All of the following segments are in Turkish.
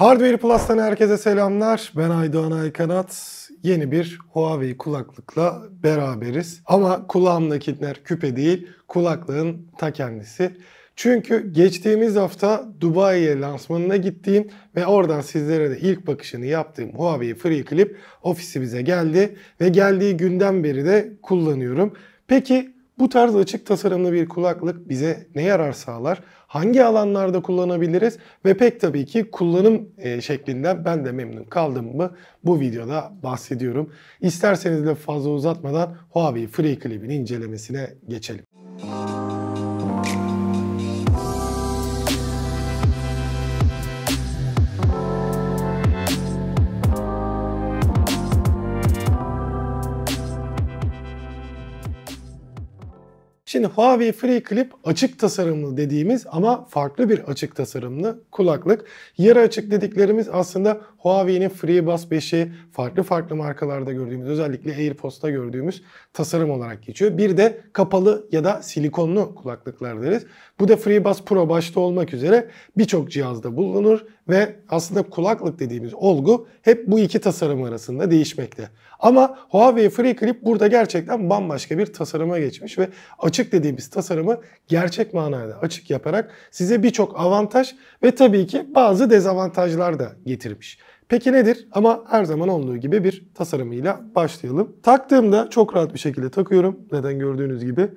Hardware Plus'tan herkese selamlar. Ben Aydoğan Aykanat. Yeni bir Huawei kulaklıkla beraberiz. Ama kulağımdakiler küpe değil, kulaklığın ta kendisi. Çünkü geçtiğimiz hafta Dubai'ye lansmanına gittiğim ve oradan sizlere de ilk bakışını yaptığım Huawei FreeClip Clip ofisi bize geldi ve geldiği günden beri de kullanıyorum. Peki bu tarz açık tasarımlı bir kulaklık bize ne yarar sağlar? hangi alanlarda kullanabiliriz ve pek tabii ki kullanım e, şeklinden ben de memnun kaldım mı bu videoda bahsediyorum. İsterseniz de fazla uzatmadan Huawei FreeClip'in incelemesine geçelim. için Huawei FreeClip açık tasarımlı dediğimiz ama farklı bir açık tasarımlı kulaklık. Yarı açık dediklerimiz aslında Huawei'nin FreeBuds 5'i farklı farklı markalarda gördüğümüz özellikle AirPods'ta gördüğümüz tasarım olarak geçiyor. Bir de kapalı ya da silikonlu kulaklıklar deriz. Bu da FreeBuds Pro başta olmak üzere birçok cihazda bulunur ve aslında kulaklık dediğimiz olgu hep bu iki tasarım arasında değişmekte. Ama Huawei FreeClip burada gerçekten bambaşka bir tasarıma geçmiş ve açık dediğimiz tasarımı gerçek manada açık yaparak size birçok avantaj ve tabii ki bazı dezavantajlar da getirmiş. Peki nedir? Ama her zaman olduğu gibi bir tasarımıyla başlayalım. Taktığımda çok rahat bir şekilde takıyorum. Neden gördüğünüz gibi.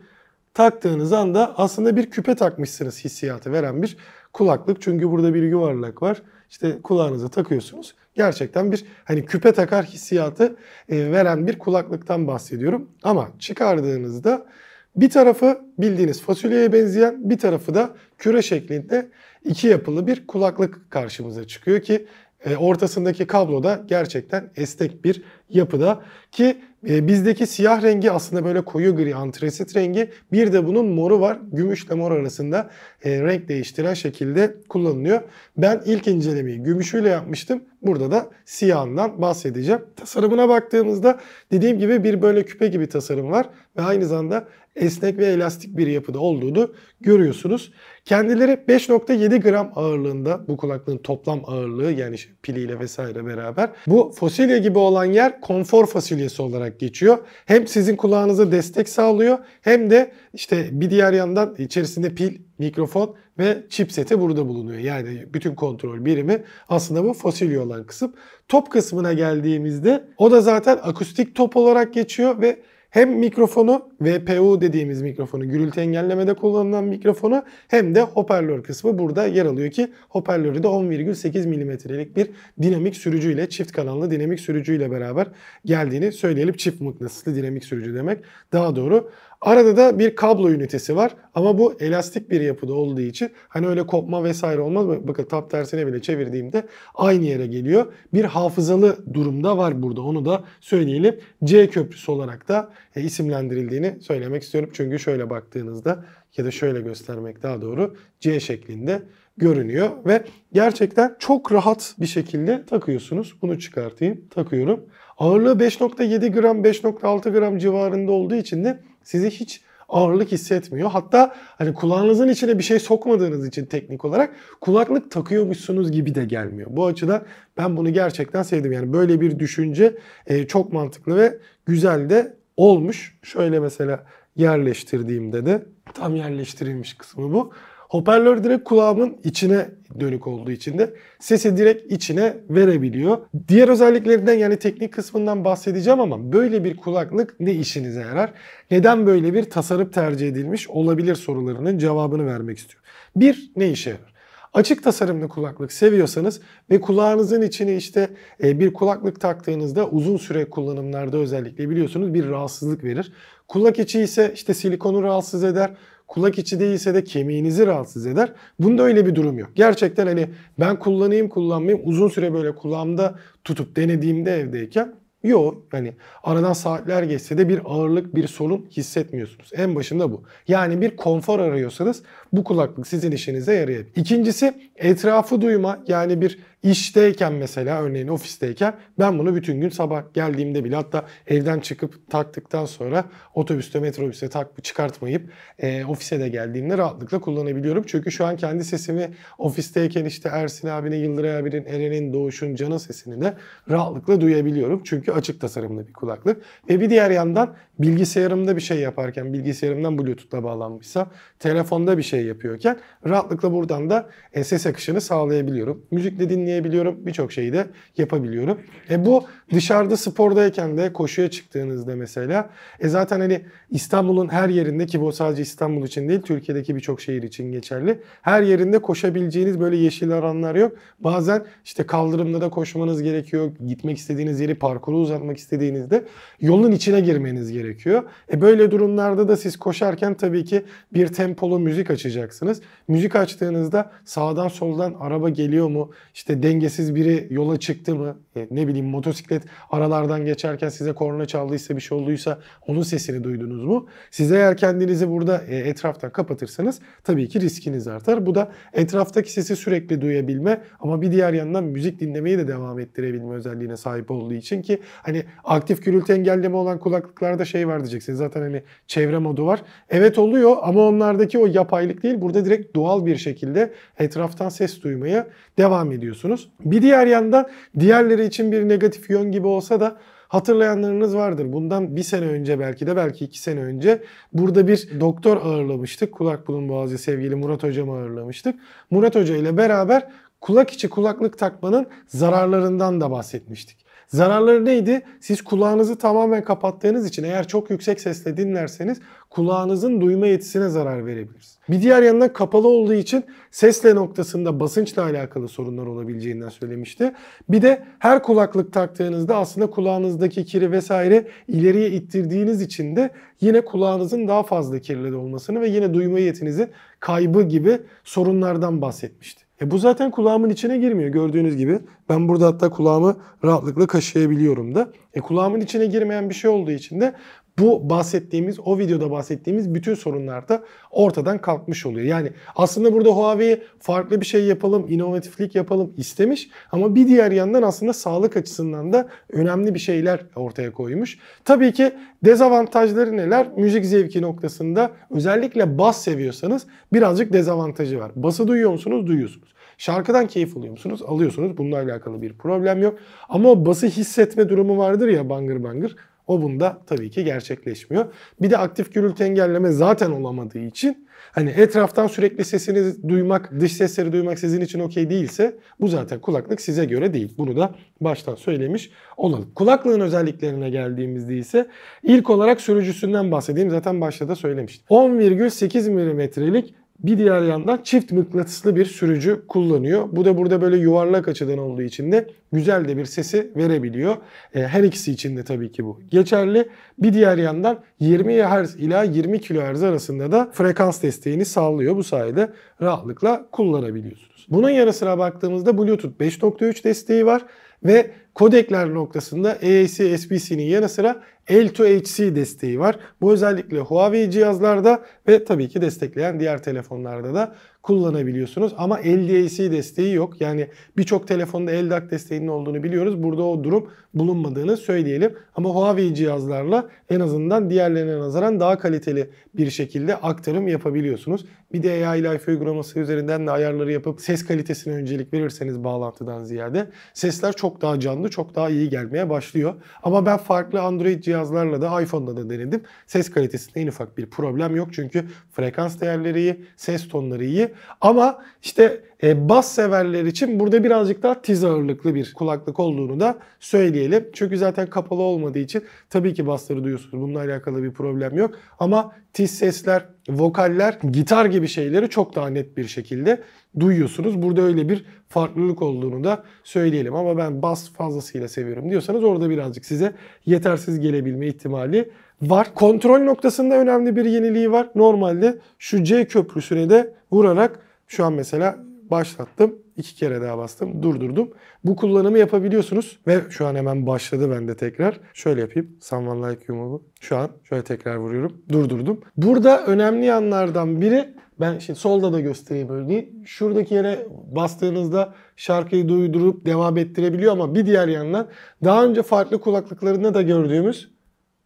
Taktığınız anda aslında bir küpe takmışsınız hissiyatı veren bir kulaklık. Çünkü burada bir yuvarlak var. İşte kulağınıza takıyorsunuz. Gerçekten bir hani küpe takar hissiyatı e, veren bir kulaklıktan bahsediyorum. Ama çıkardığınızda bir tarafı bildiğiniz fasulyeye benzeyen, bir tarafı da küre şeklinde iki yapılı bir kulaklık karşımıza çıkıyor ki e, ortasındaki kablo da gerçekten esnek bir yapıda ki ee, bizdeki siyah rengi aslında böyle koyu gri antresit rengi. Bir de bunun moru var. Gümüşle mor arasında e, renk değiştiren şekilde kullanılıyor. Ben ilk incelemeyi gümüşüyle yapmıştım. Burada da siyahından bahsedeceğim. Tasarımına baktığımızda dediğim gibi bir böyle küpe gibi tasarım var. Ve aynı zamanda esnek ve elastik bir yapıda olduğunu görüyorsunuz. Kendileri 5.7 gram ağırlığında bu kulaklığın toplam ağırlığı yani piliyle vesaire beraber. Bu fasulye gibi olan yer konfor fasulyesi olarak olarak geçiyor. Hem sizin kulağınıza destek sağlıyor hem de işte bir diğer yandan içerisinde pil, mikrofon ve chipseti burada bulunuyor. Yani bütün kontrol birimi aslında bu fosilya olan kısım. Top kısmına geldiğimizde o da zaten akustik top olarak geçiyor ve hem mikrofonu VPU dediğimiz mikrofonu gürültü engellemede kullanılan mikrofonu hem de hoparlör kısmı burada yer alıyor ki hoparlörü de 10,8 milimetrelik bir dinamik sürücüyle çift kanallı dinamik sürücüyle beraber geldiğini söyleyelim. Çift mıknatıslı dinamik sürücü demek daha doğru. Arada da bir kablo ünitesi var ama bu elastik bir yapıda olduğu için hani öyle kopma vesaire olmaz. mı? Bakın tap tersine bile çevirdiğimde aynı yere geliyor. Bir hafızalı durumda var burada onu da söyleyelim. C köprüsü olarak da e, isimlendirildiğini söylemek istiyorum. Çünkü şöyle baktığınızda ya da şöyle göstermek daha doğru C şeklinde görünüyor ve gerçekten çok rahat bir şekilde takıyorsunuz. Bunu çıkartayım, takıyorum. Ağırlığı 5.7 gram, 5.6 gram civarında olduğu için de sizi hiç ağırlık hissetmiyor. Hatta hani kulağınızın içine bir şey sokmadığınız için teknik olarak kulaklık takıyormuşsunuz gibi de gelmiyor. Bu açıdan ben bunu gerçekten sevdim. Yani böyle bir düşünce e, çok mantıklı ve güzel de olmuş. Şöyle mesela yerleştirdiğimde de tam yerleştirilmiş kısmı bu. Hoparlör direkt kulağımın içine dönük olduğu için de sesi direkt içine verebiliyor. Diğer özelliklerinden yani teknik kısmından bahsedeceğim ama böyle bir kulaklık ne işinize yarar? Neden böyle bir tasarım tercih edilmiş olabilir sorularının cevabını vermek istiyorum. Bir, ne işe yarar? Açık tasarımlı kulaklık seviyorsanız ve kulağınızın içine işte e, bir kulaklık taktığınızda uzun süre kullanımlarda özellikle biliyorsunuz bir rahatsızlık verir. Kulak içi ise işte silikonu rahatsız eder. Kulak içi değilse de kemiğinizi rahatsız eder. Bunda öyle bir durum yok. Gerçekten hani ben kullanayım kullanmayayım uzun süre böyle kulağımda tutup denediğimde evdeyken Yok yani aradan saatler geçse de bir ağırlık bir sorun hissetmiyorsunuz. En başında bu. Yani bir konfor arıyorsanız bu kulaklık sizin işinize yarayabilir. İkincisi etrafı duyma yani bir İşteyken mesela örneğin ofisteyken ben bunu bütün gün sabah geldiğimde bile hatta evden çıkıp taktıktan sonra otobüste metrobüste tak çıkartmayıp e, ofise de geldiğimde rahatlıkla kullanabiliyorum. Çünkü şu an kendi sesimi ofisteyken işte Ersin abinin, Yıldıray abinin, Eren'in, Doğuş'un, Can'ın sesini de rahatlıkla duyabiliyorum. Çünkü açık tasarımlı bir kulaklık. Ve bir diğer yandan bilgisayarımda bir şey yaparken bilgisayarımdan Bluetooth'la bağlanmışsa telefonda bir şey yapıyorken rahatlıkla buradan da e, ses akışını sağlayabiliyorum. Müzikle dinleyebiliyorum oynayabiliyorum. Birçok şeyi de yapabiliyorum. E bu Dışarıda spordayken de koşuya çıktığınızda mesela e zaten hani İstanbul'un her yerinde ki bu sadece İstanbul için değil Türkiye'deki birçok şehir için geçerli. Her yerinde koşabileceğiniz böyle yeşil alanlar yok. Bazen işte kaldırımda da koşmanız gerekiyor. Gitmek istediğiniz yeri parkuru uzatmak istediğinizde yolun içine girmeniz gerekiyor. E böyle durumlarda da siz koşarken tabii ki bir tempolu müzik açacaksınız. Müzik açtığınızda sağdan soldan araba geliyor mu? İşte dengesiz biri yola çıktı mı? E ne bileyim motosiklet dikkat. Aralardan geçerken size korna çaldıysa bir şey olduysa onun sesini duydunuz mu? Siz eğer kendinizi burada e, etraftan kapatırsanız tabii ki riskiniz artar. Bu da etraftaki sesi sürekli duyabilme ama bir diğer yandan müzik dinlemeyi de devam ettirebilme özelliğine sahip olduğu için ki hani aktif gürültü engelleme olan kulaklıklarda şey var diyeceksiniz. Zaten hani çevre modu var. Evet oluyor ama onlardaki o yapaylık değil. Burada direkt doğal bir şekilde etraftan ses duymaya devam ediyorsunuz. Bir diğer yandan diğerleri için bir negatif yön ön gibi olsa da hatırlayanlarınız vardır. Bundan bir sene önce belki de belki iki sene önce burada bir doktor ağırlamıştık. Kulak bulun boğazı sevgili Murat Hocam'ı ağırlamıştık. Murat Hoca ile beraber kulak içi kulaklık takmanın zararlarından da bahsetmiştik. Zararları neydi? Siz kulağınızı tamamen kapattığınız için eğer çok yüksek sesle dinlerseniz kulağınızın duyma yetisine zarar verebilir. Bir diğer yandan kapalı olduğu için sesle noktasında basınçla alakalı sorunlar olabileceğinden söylemişti. Bir de her kulaklık taktığınızda aslında kulağınızdaki kiri vesaire ileriye ittirdiğiniz için de yine kulağınızın daha fazla kirli olmasını ve yine duyma yetinizin kaybı gibi sorunlardan bahsetmişti. E bu zaten kulağımın içine girmiyor gördüğünüz gibi. Ben burada hatta kulağımı rahatlıkla kaşıyabiliyorum da. E kulağımın içine girmeyen bir şey olduğu için de bu bahsettiğimiz, o videoda bahsettiğimiz bütün sorunlar da ortadan kalkmış oluyor. Yani aslında burada Huawei farklı bir şey yapalım, inovatiflik yapalım istemiş ama bir diğer yandan aslında sağlık açısından da önemli bir şeyler ortaya koymuş. Tabii ki dezavantajları neler? Müzik zevki noktasında özellikle bas seviyorsanız birazcık dezavantajı var. Bası duyuyor musunuz? Duyuyorsunuz. Şarkıdan keyif alıyor musunuz? Alıyorsunuz. Bununla alakalı bir problem yok. Ama o bası hissetme durumu vardır ya bangır bangır. O bunda tabii ki gerçekleşmiyor. Bir de aktif gürültü engelleme zaten olamadığı için hani etraftan sürekli sesini duymak, dış sesleri duymak sizin için okey değilse bu zaten kulaklık size göre değil. Bunu da baştan söylemiş olalım. Kulaklığın özelliklerine geldiğimizde ise ilk olarak sürücüsünden bahsedeyim. Zaten başta da söylemiştim. 10,8 milimetrelik. Bir diğer yandan çift mıknatıslı bir sürücü kullanıyor. Bu da burada böyle yuvarlak açıdan olduğu için de güzel de bir sesi verebiliyor. E, her ikisi için de tabii ki bu geçerli. Bir diğer yandan 20 Hz ila 20 kHz arasında da frekans desteğini sağlıyor. Bu sayede rahatlıkla kullanabiliyorsunuz. Bunun yanı sıra baktığımızda Bluetooth 5.3 desteği var ve kodekler noktasında AAC SBC'nin yanı sıra L2HC desteği var. Bu özellikle Huawei cihazlarda ve tabii ki destekleyen diğer telefonlarda da kullanabiliyorsunuz. Ama LDAC desteği yok. Yani birçok telefonda LDAC desteğinin olduğunu biliyoruz. Burada o durum bulunmadığını söyleyelim. Ama Huawei cihazlarla en azından diğerlerine nazaran daha kaliteli bir şekilde aktarım yapabiliyorsunuz. Bir de AI Life uygulaması üzerinden de ayarları yapıp ses kalitesine öncelik verirseniz bağlantıdan ziyade sesler çok daha canlı zamanlı çok daha iyi gelmeye başlıyor. Ama ben farklı Android cihazlarla da iPhone'da da denedim. Ses kalitesinde en ufak bir problem yok çünkü frekans değerleri iyi, ses tonları iyi. Ama işte e, bas severler için burada birazcık daha tiz ağırlıklı bir kulaklık olduğunu da söyleyelim. Çünkü zaten kapalı olmadığı için tabii ki basları duyuyorsunuz. Bununla alakalı bir problem yok. Ama tiz sesler, vokaller, gitar gibi şeyleri çok daha net bir şekilde duyuyorsunuz. Burada öyle bir farklılık olduğunu da söyleyelim. Ama ben bas fazlasıyla seviyorum diyorsanız orada birazcık size yetersiz gelebilme ihtimali var. Kontrol noktasında önemli bir yeniliği var. Normalde şu C köprüsüne de vurarak şu an mesela başlattım. iki kere daha bastım. Durdurdum. Bu kullanımı yapabiliyorsunuz. Ve şu an hemen başladı bende tekrar. Şöyle yapayım. Someone like you move'u. Şu an şöyle tekrar vuruyorum. Durdurdum. Burada önemli yanlardan biri ben şimdi solda da göstereyim örneği. Şuradaki yere bastığınızda şarkıyı duydurup devam ettirebiliyor ama bir diğer yandan daha önce farklı kulaklıklarında da gördüğümüz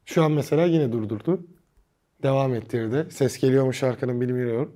şu an mesela yine durdurdu. Devam ettirdi. Ses geliyor mu şarkının bilmiyorum.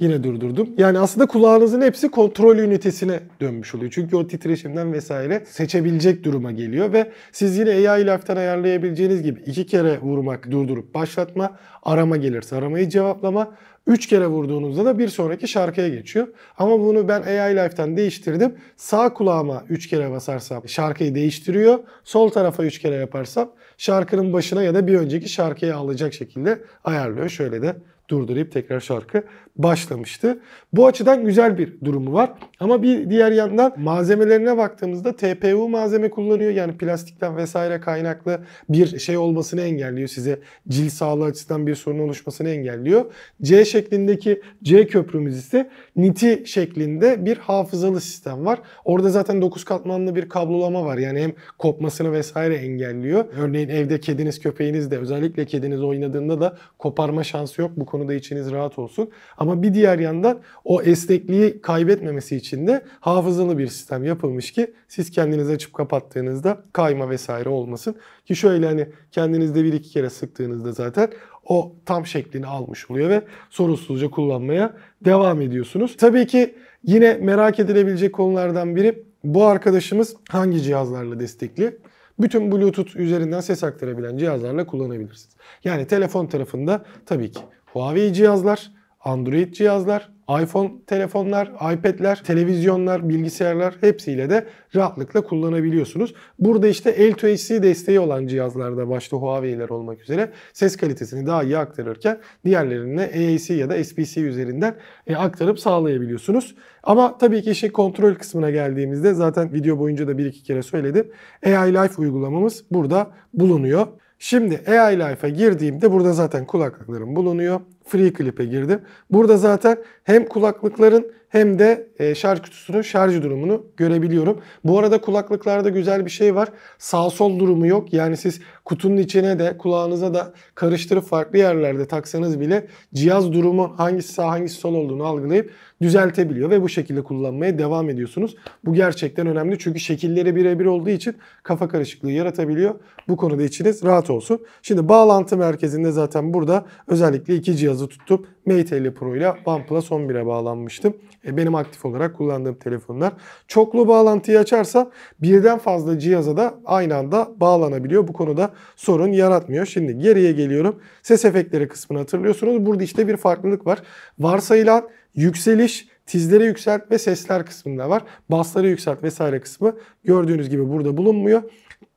Yine durdurdum. Yani aslında kulağınızın hepsi kontrol ünitesine dönmüş oluyor. Çünkü o titreşimden vesaire seçebilecek duruma geliyor ve siz yine AI ile ayarlayabileceğiniz gibi iki kere vurmak, durdurup başlatma, arama gelirse aramayı cevaplama, üç kere vurduğunuzda da bir sonraki şarkıya geçiyor. Ama bunu ben AI Life'tan değiştirdim. Sağ kulağıma üç kere basarsam şarkıyı değiştiriyor. Sol tarafa üç kere yaparsam şarkının başına ya da bir önceki şarkıya alacak şekilde ayarlıyor. Şöyle de durdurup tekrar şarkı başlamıştı. Bu açıdan güzel bir durumu var. Ama bir diğer yandan malzemelerine baktığımızda TPU malzeme kullanıyor. Yani plastikten vesaire kaynaklı bir şey olmasını engelliyor size. cilt sağlığı açısından bir sorun oluşmasını engelliyor. C şeklindeki C köprümüz ise NITI şeklinde bir hafızalı sistem var. Orada zaten 9 katmanlı bir kablolama var. Yani hem kopmasını vesaire engelliyor. Örneğin evde kediniz köpeğiniz de özellikle kediniz oynadığında da koparma şansı yok. Bu konuda içiniz rahat olsun. Ama ama bir diğer yandan o esnekliği kaybetmemesi için de hafızalı bir sistem yapılmış ki siz kendiniz açıp kapattığınızda kayma vesaire olmasın. Ki şöyle hani kendinizde bir iki kere sıktığınızda zaten o tam şeklini almış oluyor ve sorunsuzca kullanmaya devam ediyorsunuz. Tabii ki yine merak edilebilecek konulardan biri bu arkadaşımız hangi cihazlarla destekli? Bütün Bluetooth üzerinden ses aktarabilen cihazlarla kullanabilirsiniz. Yani telefon tarafında tabii ki Huawei cihazlar, Android cihazlar, iPhone telefonlar, iPad'ler, televizyonlar, bilgisayarlar hepsiyle de rahatlıkla kullanabiliyorsunuz. Burada işte L2HC desteği olan cihazlarda başta Huawei'ler olmak üzere ses kalitesini daha iyi aktarırken diğerlerine AAC ya da SPC üzerinden e, aktarıp sağlayabiliyorsunuz. Ama tabii ki işin kontrol kısmına geldiğimizde zaten video boyunca da bir iki kere söyledim. AI Life uygulamamız burada bulunuyor. Şimdi AI Life'a girdiğimde burada zaten kulaklıklarım bulunuyor. Free Clip'e girdim. Burada zaten hem kulaklıkların hem de e, şarj kutusunun şarj durumunu görebiliyorum. Bu arada kulaklıklarda güzel bir şey var. Sağ sol durumu yok. Yani siz kutunun içine de kulağınıza da karıştırıp farklı yerlerde taksanız bile cihaz durumu hangisi sağ hangisi sol olduğunu algılayıp düzeltebiliyor ve bu şekilde kullanmaya devam ediyorsunuz. Bu gerçekten önemli çünkü şekilleri birebir olduğu için kafa karışıklığı yaratabiliyor. Bu konuda içiniz rahat olsun. Şimdi bağlantı merkezinde zaten burada özellikle iki cihaz cihazı tutup Mate 50 Pro ile OnePlus 11'e bağlanmıştım. E, benim aktif olarak kullandığım telefonlar. Çoklu bağlantıyı açarsa birden fazla cihaza da aynı anda bağlanabiliyor. Bu konuda sorun yaratmıyor. Şimdi geriye geliyorum. Ses efektleri kısmını hatırlıyorsunuz. Burada işte bir farklılık var. Varsayılan yükseliş tizleri yükselt ve sesler kısmında var. Basları yükselt vesaire kısmı gördüğünüz gibi burada bulunmuyor.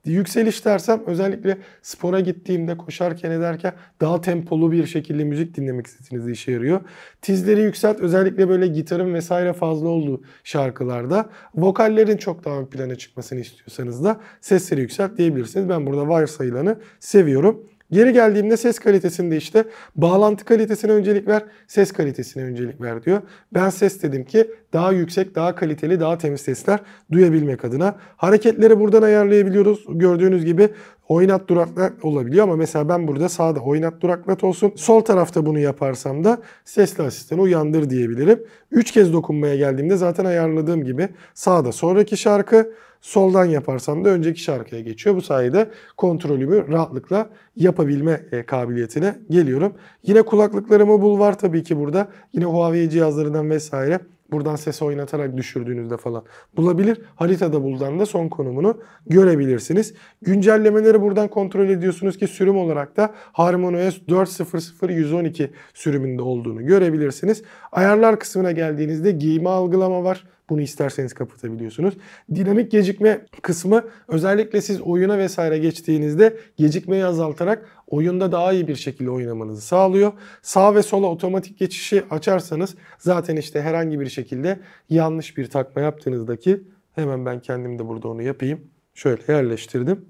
Yükseliş dersem özellikle spora gittiğimde, koşarken ederken daha tempolu bir şekilde müzik dinlemek istediğinizde işe yarıyor. Tizleri yükselt özellikle böyle gitarın vesaire fazla olduğu şarkılarda. Vokallerin çok daha ön plana çıkmasını istiyorsanız da sesleri yükselt diyebilirsiniz. Ben burada varsayılanı seviyorum. Geri geldiğimde ses kalitesinde işte bağlantı kalitesine öncelik ver, ses kalitesine öncelik ver diyor. Ben ses dedim ki daha yüksek, daha kaliteli, daha temiz sesler duyabilmek adına. Hareketleri buradan ayarlayabiliyoruz. Gördüğünüz gibi oynat duraklat olabiliyor ama mesela ben burada sağda oynat duraklat olsun. Sol tarafta bunu yaparsam da sesli asistanı uyandır diyebilirim. 3 kez dokunmaya geldiğimde zaten ayarladığım gibi sağda sonraki şarkı, soldan yaparsam da önceki şarkıya geçiyor. Bu sayede kontrolümü rahatlıkla yapabilme e, kabiliyetine geliyorum. Yine kulaklıklarımı bul var tabii ki burada. Yine Huawei cihazlarından vesaire Buradan sesi oynatarak düşürdüğünüzde falan bulabilir. Haritada bulunan da son konumunu görebilirsiniz. Güncellemeleri buradan kontrol ediyorsunuz ki sürüm olarak da Harmon OS 4.0.0.112 sürümünde olduğunu görebilirsiniz. Ayarlar kısmına geldiğinizde giyme algılama var. Bunu isterseniz kapatabiliyorsunuz. Dinamik gecikme kısmı özellikle siz oyuna vesaire geçtiğinizde gecikmeyi azaltarak oyunda daha iyi bir şekilde oynamanızı sağlıyor. Sağ ve sola otomatik geçişi açarsanız zaten işte herhangi bir şekilde yanlış bir takma yaptığınızdaki hemen ben kendim de burada onu yapayım. Şöyle yerleştirdim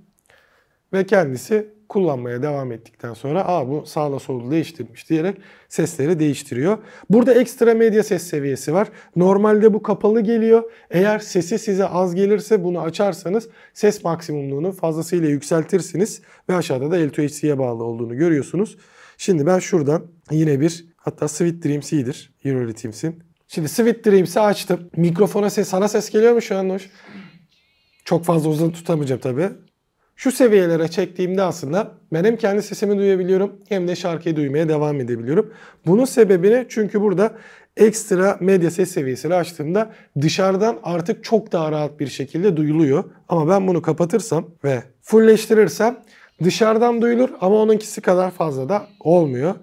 ve kendisi kullanmaya devam ettikten sonra aa bu sağla solu değiştirmiş diyerek sesleri değiştiriyor. Burada ekstra medya ses seviyesi var. Normalde bu kapalı geliyor. Eğer sesi size az gelirse bunu açarsanız ses maksimumluğunu fazlasıyla yükseltirsiniz ve aşağıda da L2HC'ye bağlı olduğunu görüyorsunuz. Şimdi ben şuradan yine bir hatta Sweet Dreams iyidir. Eurorhythms'in. Şimdi Sweet Dreams'i açtım. Mikrofona ses, sana ses geliyor mu şu an hoş? Çok fazla uzun tutamayacağım tabii. Şu seviyelere çektiğimde aslında ben hem kendi sesimi duyabiliyorum hem de şarkıyı duymaya devam edebiliyorum. Bunun sebebini çünkü burada ekstra medya ses seviyesini açtığımda dışarıdan artık çok daha rahat bir şekilde duyuluyor. Ama ben bunu kapatırsam ve fullleştirirsem dışarıdan duyulur ama onunkisi kadar fazla da olmuyor.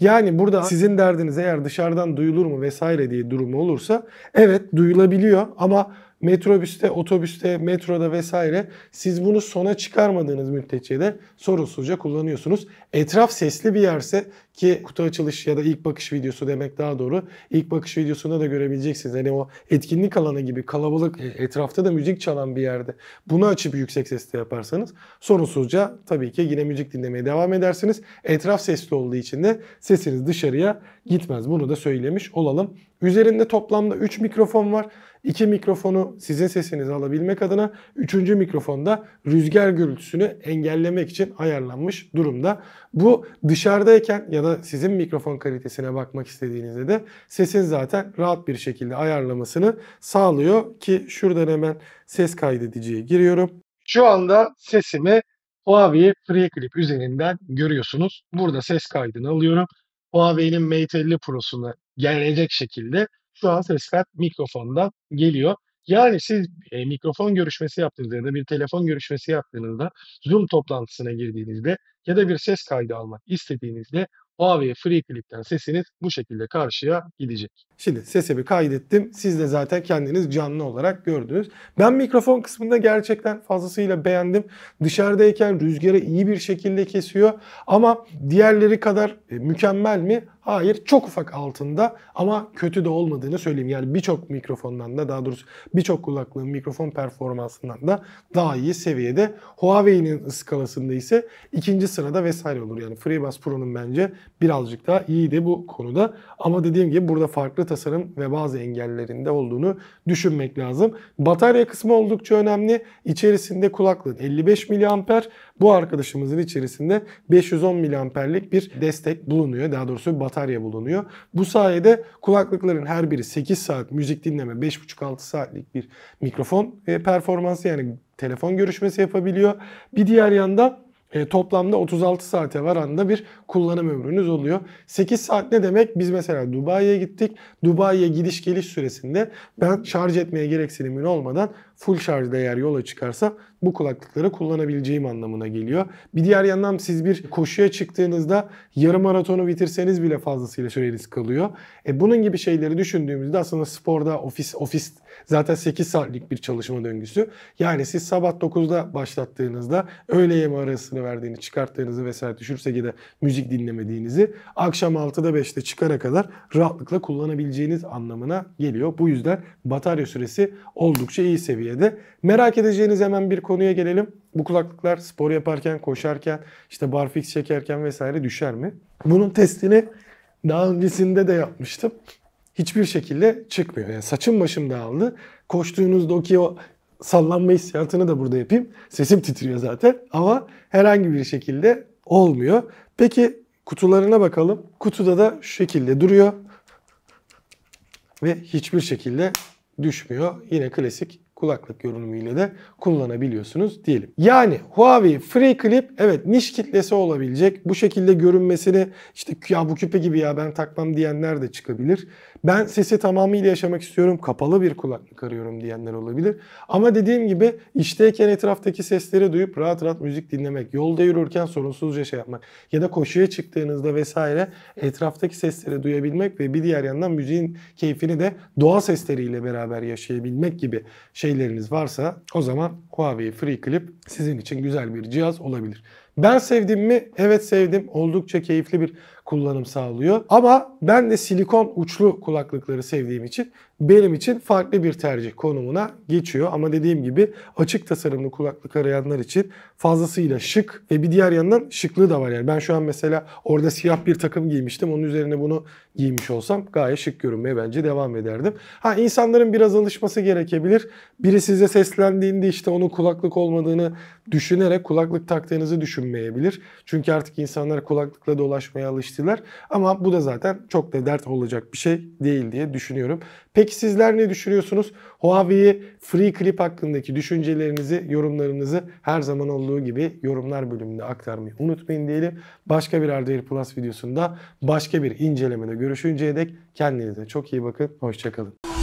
Yani burada sizin derdiniz eğer dışarıdan duyulur mu vesaire diye durumu olursa evet duyulabiliyor ama metrobüste, otobüste, metroda vesaire siz bunu sona çıkarmadığınız müddetçe de sorulsuzca kullanıyorsunuz. Etraf sesli bir yerse ki kutu açılış ya da ilk bakış videosu demek daha doğru. İlk bakış videosunda da görebileceksiniz. Hani o etkinlik alanı gibi kalabalık etrafta da müzik çalan bir yerde. Bunu açıp yüksek sesle yaparsanız sorunsuzca tabii ki yine müzik dinlemeye devam edersiniz. Etraf sesli olduğu için de sesiniz dışarıya gitmez. Bunu da söylemiş olalım. Üzerinde toplamda 3 mikrofon var. 2 mikrofonu sizin sesinizi alabilmek adına 3. mikrofonda rüzgar gürültüsünü engellemek için ayarlanmış durumda. Bu dışarıdayken ya da da sizin mikrofon kalitesine bakmak istediğinizde de sesin zaten rahat bir şekilde ayarlamasını sağlıyor ki şuradan hemen ses kaydediciye giriyorum. Şu anda sesimi Huawei FreeClip üzerinden görüyorsunuz. Burada ses kaydını alıyorum. Huawei'nin Mate 50 Pro'suna gelecek şekilde şu an sesler mikrofondan geliyor. Yani siz e, mikrofon görüşmesi yaptığınızda ya da bir telefon görüşmesi yaptığınızda Zoom toplantısına girdiğinizde ya da bir ses kaydı almak istediğinizde Huawei FreeClip'ten sesiniz bu şekilde karşıya gidecek. Şimdi sesi bir kaydettim. Siz de zaten kendiniz canlı olarak gördünüz. Ben mikrofon kısmında gerçekten fazlasıyla beğendim. Dışarıdayken rüzgarı iyi bir şekilde kesiyor. Ama diğerleri kadar e, mükemmel mi? Hayır çok ufak altında ama kötü de olmadığını söyleyeyim. Yani birçok mikrofondan da daha doğrusu birçok kulaklığın mikrofon performansından da daha iyi seviyede. Huawei'nin skalasında ise ikinci sırada vesaire olur. Yani FreeBuds Pro'nun bence birazcık daha iyiydi bu konuda. Ama dediğim gibi burada farklı tasarım ve bazı engellerinde olduğunu düşünmek lazım. Batarya kısmı oldukça önemli. İçerisinde kulaklığın 55 mAh bu arkadaşımızın içerisinde 510 miliamperlik bir destek bulunuyor. Daha doğrusu bir batarya bulunuyor. Bu sayede kulaklıkların her biri 8 saat müzik dinleme, 5,5-6 saatlik bir mikrofon e, performansı yani telefon görüşmesi yapabiliyor. Bir diğer yanda e, toplamda 36 saate varan da bir kullanım ömrünüz oluyor. 8 saat ne demek? Biz mesela Dubai'ye gittik. Dubai'ye gidiş geliş süresinde ben şarj etmeye gereksinimin olmadan full şarjda eğer yola çıkarsa bu kulaklıkları kullanabileceğim anlamına geliyor. Bir diğer yandan siz bir koşuya çıktığınızda yarım maratonu bitirseniz bile fazlasıyla süreniz kalıyor. E bunun gibi şeyleri düşündüğümüzde aslında sporda ofis ofis zaten 8 saatlik bir çalışma döngüsü. Yani siz sabah 9'da başlattığınızda öğle yeme arasını verdiğini çıkarttığınızı vesaire düşürse ya müzik dinlemediğinizi akşam 6'da 5'te çıkana kadar rahatlıkla kullanabileceğiniz anlamına geliyor. Bu yüzden batarya süresi oldukça iyi seviye seviyede. Merak edeceğiniz hemen bir konuya gelelim. Bu kulaklıklar spor yaparken, koşarken, işte barfix çekerken vesaire düşer mi? Bunun testini daha öncesinde de yapmıştım. Hiçbir şekilde çıkmıyor. Yani saçım başım dağıldı. Koştuğunuzda ki o sallanma hissiyatını da burada yapayım. Sesim titriyor zaten ama herhangi bir şekilde olmuyor. Peki kutularına bakalım. Kutuda da şu şekilde duruyor ve hiçbir şekilde düşmüyor. Yine klasik kulaklık görünümüyle de kullanabiliyorsunuz diyelim. Yani Huawei Free Clip evet niş kitlesi olabilecek. Bu şekilde görünmesini işte ya bu küpe gibi ya ben takmam diyenler de çıkabilir ben sesi tamamıyla yaşamak istiyorum, kapalı bir kulaklık arıyorum diyenler olabilir. Ama dediğim gibi işteyken etraftaki sesleri duyup rahat rahat müzik dinlemek, yolda yürürken sorunsuzca şey yapmak ya da koşuya çıktığınızda vesaire etraftaki sesleri duyabilmek ve bir diğer yandan müziğin keyfini de doğa sesleriyle beraber yaşayabilmek gibi şeyleriniz varsa o zaman Huawei Free Clip sizin için güzel bir cihaz olabilir. Ben sevdim mi? Evet sevdim. Oldukça keyifli bir kullanım sağlıyor. Ama ben de silikon uçlu kulaklıkları sevdiğim için benim için farklı bir tercih konumuna geçiyor. Ama dediğim gibi açık tasarımlı kulaklık arayanlar için fazlasıyla şık ve bir diğer yandan şıklığı da var. Yani ben şu an mesela orada siyah bir takım giymiştim. Onun üzerine bunu giymiş olsam gayet şık görünmeye bence devam ederdim. Ha insanların biraz alışması gerekebilir. Biri size seslendiğinde işte onun kulaklık olmadığını düşünerek kulaklık taktığınızı düşünmeyebilir. Çünkü artık insanlar kulaklıkla dolaşmaya alıştı geçtiler. Ama bu da zaten çok da dert olacak bir şey değil diye düşünüyorum. Peki sizler ne düşünüyorsunuz? Huawei Free Clip hakkındaki düşüncelerinizi, yorumlarınızı her zaman olduğu gibi yorumlar bölümünde aktarmayı unutmayın diyelim. Başka bir Hardware Plus videosunda başka bir incelemede görüşünceye dek kendinize çok iyi bakın. Hoşçakalın.